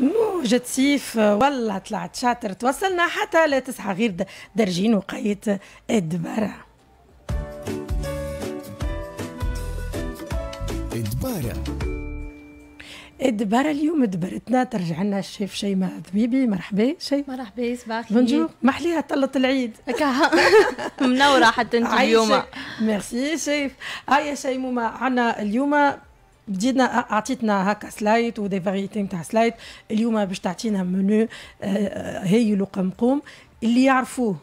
موجة سيف والله طلعت شاطر توصلنا حتى لتسعة غير درجين وقيت الدبارة الدبارة الدبارة اليوم دبرتنا ترجع لنا الشيف شيماء ذبيبي مرحبا شي مرحبا صباح الخير بونجور محليها طلة العيد منورة حتى انت اليوم ميرسي شيف هيا شيماء عنا اليوم بدينا اعطيتنا هكا سلايد ودي فاريتي نتاع سلايد اليوم باش تعطينا منو آه، آه، هي وقمقوم اللي يعرفوه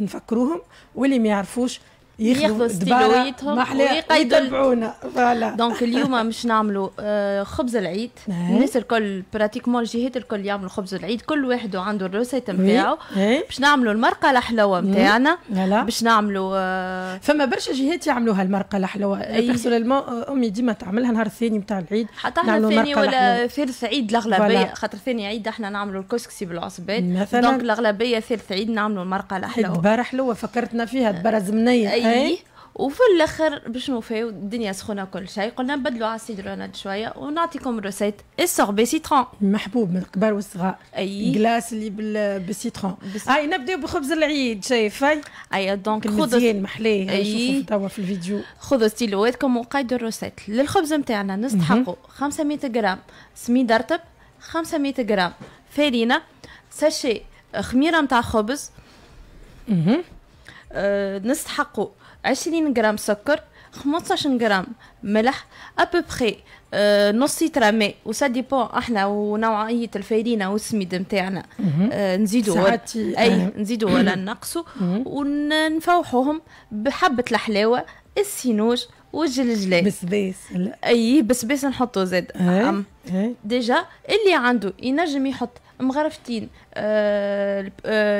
نفكروهم واللي ما يعرفوش ياخذوا ستيلويتهم ويتبعونا فوالا دونك اليوم مش نعملوا آه، خبز العيد نعم. الناس الكل براتيكمون الجهات الكل يعملوا خبز العيد كل واحد عنده الروسيت نتاعو باش نعملوا المرقه الحلوه نتاعنا باش نعملوا آه، فما برشا جهات يعملوها المرقه الحلوه بيرسونيلمون آه، امي ديما تعملها نهار الثاني نتاع العيد حتى احنا الثاني ولا ثالث عيد الاغلبيه خاطر ثاني عيد احنا نعملوا الكسكسي بالعصبات دونك الاغلبيه ثالث عيد نعملوا المرقه الحلوه دبارة حلوه فكرتنا فيها دبارة زمنيه هي وفي الاخر باش نوفيو الدنيا سخونه كل شيء قلنا نبدلوا على السيدرونات شويه ونعطيكم روسيت السوربي سيترون محبوب من الكبار والصغار اي جلاس اللي بالسيترون هاي نبداو بخبز العيد شايف هاي اي دونك خذوا مزيان محليه شوفوا توا في الفيديو خذوا ستيلواتكم وقيدوا الروسيت للخبز نتاعنا نستحقوا 500 غرام سميد رطب 500 غرام فارينه ساشي خميره نتاع خبز آه، نستحقوا 20 غرام سكر 15 غرام ملح ابوبخي آه، نص لتر ماء وسا ديبون احنا ونوعيه الفارينة والسميد نتاعنا أه نزيدوا اي نزيدوا ولا نقصو ونفوحوهم بحبه الحلاوه السينوج والجلجلات بسباس اي بسباس نحطو زاد نعم. ديجا اللي عنده ينجم يحط مغرفتين آه،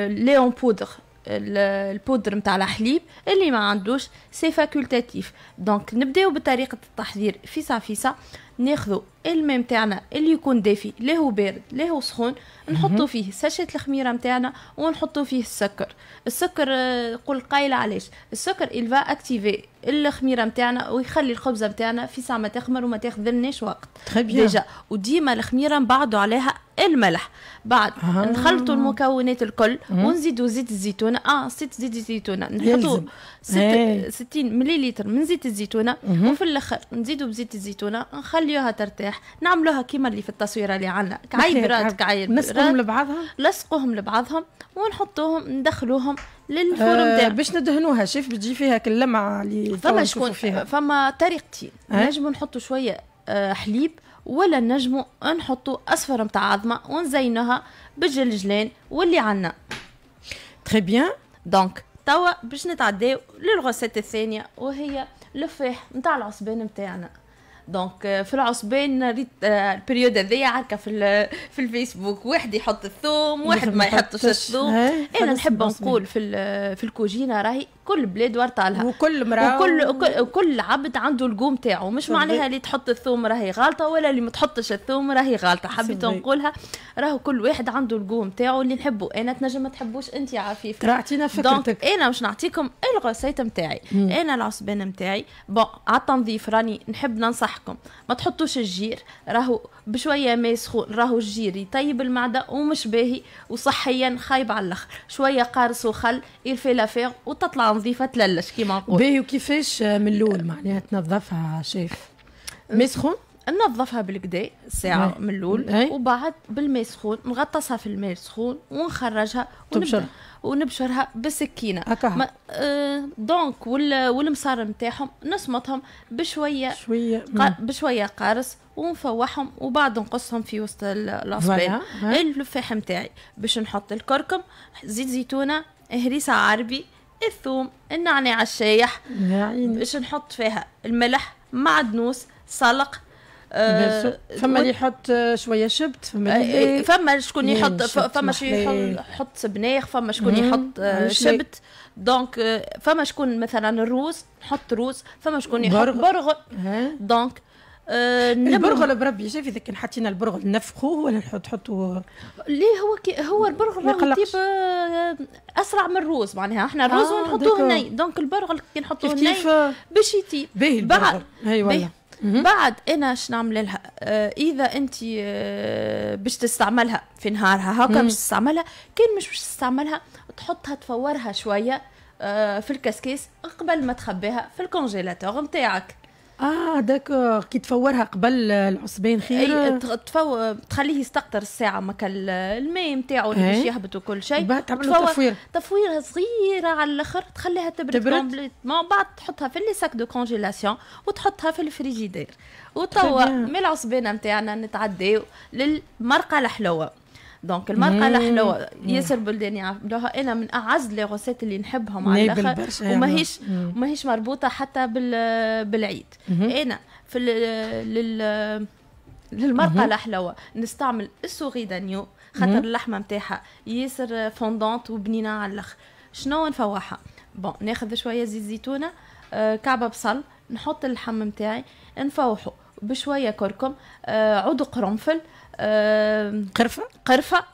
ليون بودر البودر نتاع الحليب اللي ما عندوش سي فاكولتاتيف دونك نبداو بطريقه التحضير فيسا فيسا ناخذوا الماء نتاعنا اللي يكون دافي لا هو بارد لا هو سخون نحطوا فيه ساشيت الخميره نتاعنا ونحطوا فيه السكر السكر آه، قل قايله علاش السكر الفا اكتيفي الخميره نتاعنا ويخلي الخبزه نتاعنا في ساعه ما تخمر وما تاخذلناش وقت ديجا وديما الخميره نبعدوا عليها الملح بعد آه. نخلطوا المكونات الكل ونزيدوا زيت الزيتونه اه ست زيت الزيتونه نحطوا إيه. 60 مليلتر من زيت الزيتونه وفي الاخر نزيدوا بزيت الزيتونه نخلي خليوها ترتاح نعملوها كيما اللي في التصويره اللي عندنا كعيبرات كعيبرات نسقهم لبعضهم نسقهم لبعضهم ونحطوهم ندخلوهم للفورم نتاعها آه باش ندهنوها شيف بتجي فيها كلمعه اللي فما شكون فيها فما طريقتين نجموا نحطوا شويه آه، حليب ولا نجموا نحطوا اصفر نتاع عظمه ونزينوها بالجلجلان واللي عندنا تري بيان دونك توا باش نتعداو للغوسيت الثانيه وهي لفاح نتاع العصبان نتاعنا دونك euh, في العصبين ريت آه، البريود هذيا عركة في في الفيسبوك واحد يحط الثوم واحد ما يحطش الثوم انا إيه؟ إيه، نحب نقول في في الكوجينه راهي كل بلاد ورطة لها وكل مرأة وكل, وكل, عبد عنده القوم نتاعه مش معناها اللي تحط الثوم راهي غالطه ولا اللي ما تحطش الثوم راهي غالطه حبيت نقولها راهو كل واحد عنده القوم نتاعه اللي نحبه أنا تنجم ما تحبوش أنت يا عفيف تعطينا فكرتك أنا مش نعطيكم الغسيت نتاعي أنا العصبان نتاعي بون على التنظيف راني نحب ننصحكم ما تحطوش الجير راهو بشوية ماء سخون راهو الجير يطيب المعدة ومش باهي وصحيا خايب على الآخر شوية قارص وخل يلفي لافيغ وتطلع تنظيفه تللش كيما نقول باهي وكيفاش من الاول معناها تنظفها شيف ماء سخون ننظفها بالكدا ساعة من الأول وبعد بالماء سخون نغطسها في الماء السخون ونخرجها ونبشرها ونبشرها بالسكينة ما آه دونك وال والمصار نتاعهم نصمتهم بشوية شوية قا بشوية قارص ونفوحهم وبعد نقصهم في وسط الأصبع الفاح نتاعي باش نحط الكركم زيت زيتونة هريسة عربي الثوم النعناع الشايح باش نحط فيها الملح معدنوس سلق آه، فما اللي يحط شويه شبت فما آه، إيه، فما شكون يحط فما شكون يحط سبناخ فما شكون يحط آه، شبت دونك فما شكون مثلا الروز نحط روز فما شكون يحط برغل دونك أه البرغل بربي شايف اذا كان حطينا البرغل نفخوه ولا نحط حطوا ليه هو كي هو البرغل راهو طيب آه، اسرع من الروز معناها احنا الروز آه ونحطوه هني دونك البرغل كي نحطوه هني باش يطيب باهي البرغل هي والله بعد انا شنو نعمل لها آه اذا انت آه باش تستعملها في نهارها هكا باش تستعملها كان مش باش تستعملها تحطها تفورها شويه آه في الكسكيس قبل ما تخبيها في الكونجيلاتور نتاعك اه داكور كي تفورها قبل العصبين خير اي تفور تخليه يستقطر الساعه كان الماء نتاعو اللي باش إيه؟ يهبط وكل شيء بعد تفور تفوير تفويره صغيره على الاخر تخليها تبرد, تبرد. ما بعد تحطها في لي ساك دو كونجيلاسيون وتحطها في الفريجيدير وتوا من العصبين نتاعنا نتعداو للمرقه الحلوه دونك المرقه الحلوة ياسر بلدان يعملوها أنا من أعز لي غوسيت اللي نحبهم على الآخر وماهيش وماهيش مربوطة حتى بالعيد أنا في لل للمرأة الحلوة نستعمل السوغي دانيو خاطر اللحمة نتاعها ياسر فوندونت وبنينة على الآخر شنو نفوحها بون ناخذ شوية زيت زيتونة آه، كعبة بصل نحط اللحم نتاعي نفوحه بشويه كركم آه، عود قرنفل آه، قرفه قرفه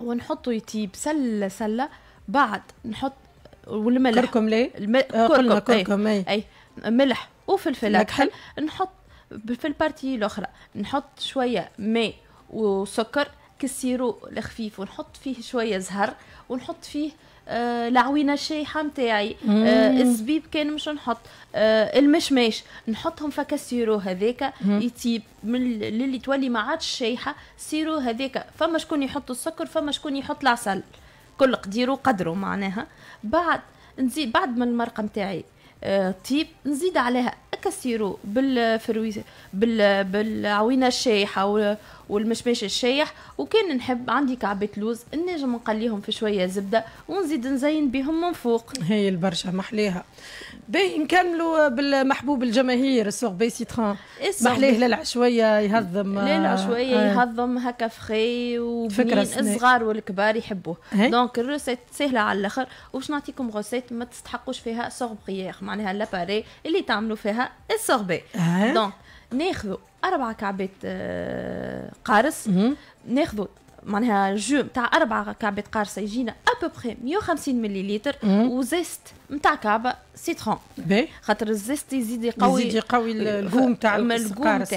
ونحطه يطيب سله سله بعد نحط والملح كركم ليه؟ الم... آه، كركم, كركم أي. أي. ملح وفلفل اكحل نحط في البارتي الاخرى نحط شويه ماء وسكر كسيرو الخفيف ونحط فيه شويه زهر ونحط فيه العوينه آه، الشايحه نتاعي آه، الزبيب كان مش نحط آه، المشماش نحطهم فكسيرو هذاك يطيب من اللي تولي ما عادش شايحه سيرو هذاك فما شكون يحط السكر فما شكون يحط العسل كل قديرو قدره معناها بعد نزيد بعد ما المرقه نتاعي طيب نزيد عليها اكسيرو بالفرويز بالعوينه الشايحه والمشماش الشايح وكان نحب عندي كعبه لوز نجم نقليهم في شويه زبده ونزيد نزين بهم من فوق هي البرشا محليها باهي نكملوا بالمحبوب الجماهير السوربي سيتران محليه للعشويه يهضم للعشويه آه. يهضم هكا فخي وبنين الصغار والكبار يحبوه دونك الروسيت سهله على الاخر وباش نعطيكم غوسيت ما تستحقوش فيها سوربيير معناها لاباري اللي تعملوا فيها السوربي دونك أه؟ ناخذوا اربع كعبات آه، قارص ناخذوا معناها جو نتاع أربعة كعبات قارصة يجينا أبوبخي 150 مليليتر وزيست نتاع كعبة سيترون خاطر الزيست يزيد يقوي يزيد يقوي الجو نتاع القارص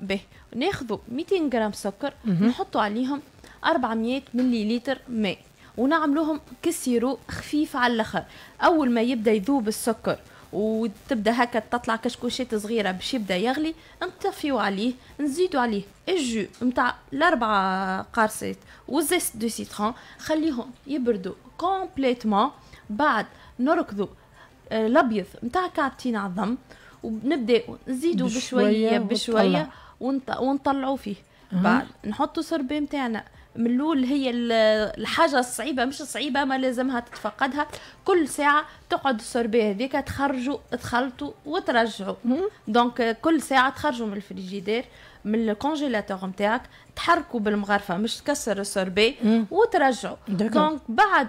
باهي ناخذوا 200 غرام سكر نحطوا عليهم 400 مليليتر ماء ونعملوهم كسيرو خفيف على الاخر اول ما يبدا يذوب السكر وتبدا هكا تطلع كشكوشات صغيره باش يبدا يغلي نطفيو عليه نزيدو عليه الجو نتاع الاربعه قارصات والزيست دو سيترون خليهم يبردوا كومبليتمون بعد نركضو آه، الابيض نتاع كعبتين على الضم ونبداو نزيدو بشويه بشويه, بشوية ونطلعو فيه بعد نحطو سربي نتاعنا من الاول هي الحاجه الصعيبه مش صعيبه ما لازمها تتفقدها كل ساعه تقعد السوربي هذيك تخرجوا تخلطوا وترجعوا دونك كل ساعه تخرجوا من الفريجيدير من الكونجيلاتور نتاعك تحركوا بالمغرفه مش تكسر السوربي وترجعوا دونك بعد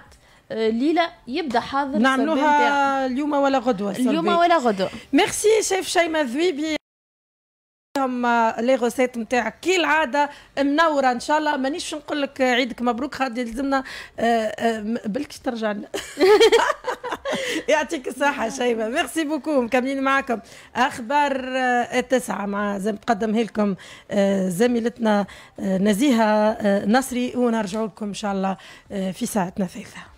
آه، ليلى يبدا حاضر نعملوها اليوم ولا غدوه اليوم ولا غدوه ميرسي شيف شيماء ذويبي هم آه، لي غوسيت نتاعك العاده منوره ان شاء الله مانيش نقول لك عيدك مبروك خاطر يلزمنا آه، آه، بلكش ترجع لنا يعطيك الصحه شيبه ميرسي بوكو مكملين معاكم اخبار التسعه مع زي مقدمه لكم زميلتنا نزيهه نصري ونرجع لكم ان شاء الله في ساعتنا الثالثه